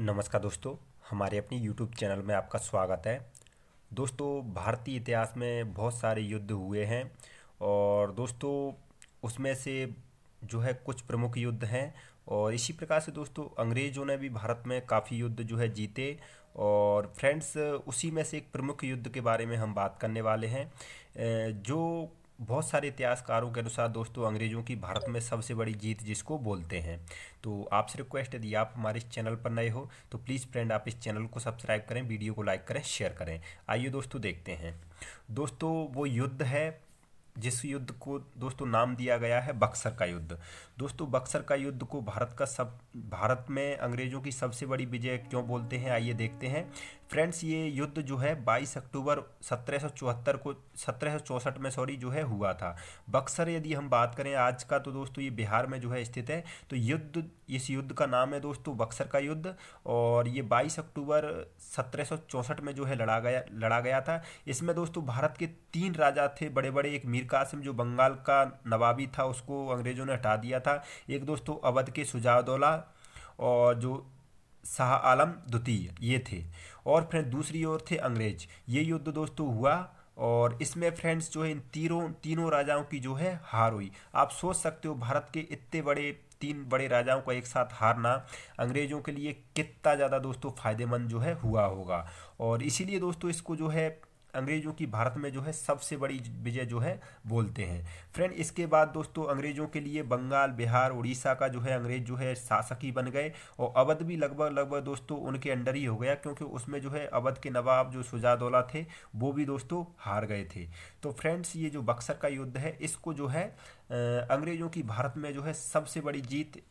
नमस्कार दोस्तों हमारे अपने YouTube चैनल में आपका स्वागत है दोस्तों भारतीय इतिहास में बहुत सारे युद्ध हुए हैं और दोस्तों उसमें से जो है कुछ प्रमुख युद्ध हैं और इसी प्रकार से दोस्तों अंग्रेज़ों ने भी भारत में काफ़ी युद्ध जो है जीते और फ्रेंड्स उसी में से एक प्रमुख युद्ध के बारे में हम बात करने वाले हैं जो बहुत सारे इतिहासकारों के अनुसार दोस्तों अंग्रेज़ों की भारत में सबसे बड़ी जीत जिसको बोलते हैं तो आपसे रिक्वेस्ट यदि आप हमारे इस चैनल पर नए हो तो प्लीज़ फ्रेंड आप इस चैनल को सब्सक्राइब करें वीडियो को लाइक करें शेयर करें आइए दोस्तों देखते हैं दोस्तों वो युद्ध है जिस युद्ध को दोस्तों नाम दिया गया है बक्सर का युद्ध दोस्तों बक्सर का युद्ध को भारत का सब भारत में अंग्रेज़ों की सबसे बड़ी विजय क्यों बोलते हैं आइए देखते हैं फ्रेंड्स ये युद्ध जो है 22 अक्टूबर 1774 को सत्रह में सॉरी जो है हुआ था बक्सर यदि हम बात करें आज का तो दोस्तों ये बिहार में जो है स्थित है तो युद्ध इस युद्ध का नाम है दोस्तों बक्सर का युद्ध और ये 22 अक्टूबर सत्रह में जो है लड़ा गया लड़ा गया था इसमें दोस्तों भारत के तीन राजा थे बड़े बड़े एक मीर कासिम जो बंगाल का नवाबी था उसको अंग्रेजों ने हटा दिया था एक दोस्तों अवध के सुजाउदौला और जो शाह आलम द्वितीय ये थे और फ्रेंड दूसरी ओर थे अंग्रेज ये युद्ध दोस्तों हुआ और इसमें फ्रेंड्स जो है इन तीनों तीनों राजाओं की जो है हार हुई आप सोच सकते हो भारत के इतने बड़े तीन बड़े राजाओं का एक साथ हारना अंग्रेज़ों के लिए कितना ज़्यादा दोस्तों फायदेमंद जो है हुआ होगा और इसीलिए दोस्तों इसको जो है अंग्रेज़ों की भारत में जो है सबसे बड़ी विजय जो है बोलते हैं फ्रेंड इसके बाद दोस्तों अंग्रेज़ों के लिए बंगाल बिहार उड़ीसा का जो है अंग्रेज जो है शासक ही बन गए और अवध भी लगभग लगभग दोस्तों उनके अंडर ही हो गया क्योंकि उसमें जो है अवध के नवाब जो सुजादौला थे वो भी दोस्तों हार गए थे तो फ्रेंड्स ये जो बक्सर का युद्ध है इसको जो है अंग्रेज़ों की भारत में जो है सबसे बड़ी जीत